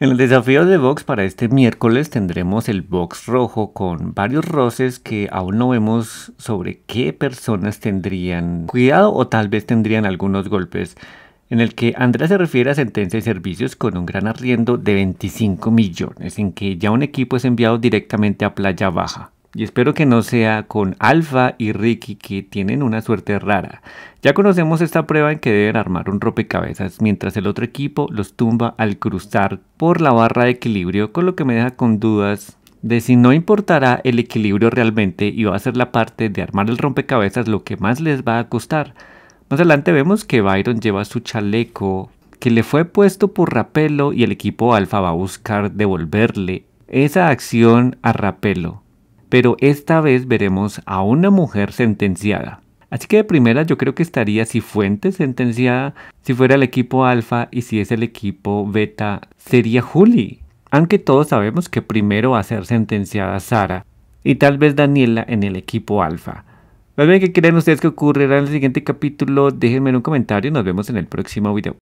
En el desafío de Vox para este miércoles tendremos el box rojo con varios roces que aún no vemos sobre qué personas tendrían cuidado o tal vez tendrían algunos golpes en el que Andrea se refiere a sentencia y servicios con un gran arriendo de 25 millones, en que ya un equipo es enviado directamente a Playa Baja. Y espero que no sea con Alfa y Ricky que tienen una suerte rara. Ya conocemos esta prueba en que deben armar un rompecabezas mientras el otro equipo los tumba al cruzar por la barra de equilibrio, con lo que me deja con dudas de si no importará el equilibrio realmente y va a ser la parte de armar el rompecabezas lo que más les va a costar. Más adelante vemos que Byron lleva su chaleco que le fue puesto por Rapelo y el equipo Alfa va a buscar devolverle esa acción a Rapelo pero esta vez veremos a una mujer sentenciada. Así que de primera yo creo que estaría si Fuentes sentenciada, si fuera el equipo alfa y si es el equipo beta sería Juli. Aunque todos sabemos que primero va a ser sentenciada Sara y tal vez Daniela en el equipo alfa. Más bien que creen ustedes que ocurrirá en el siguiente capítulo, déjenme en un comentario y nos vemos en el próximo video.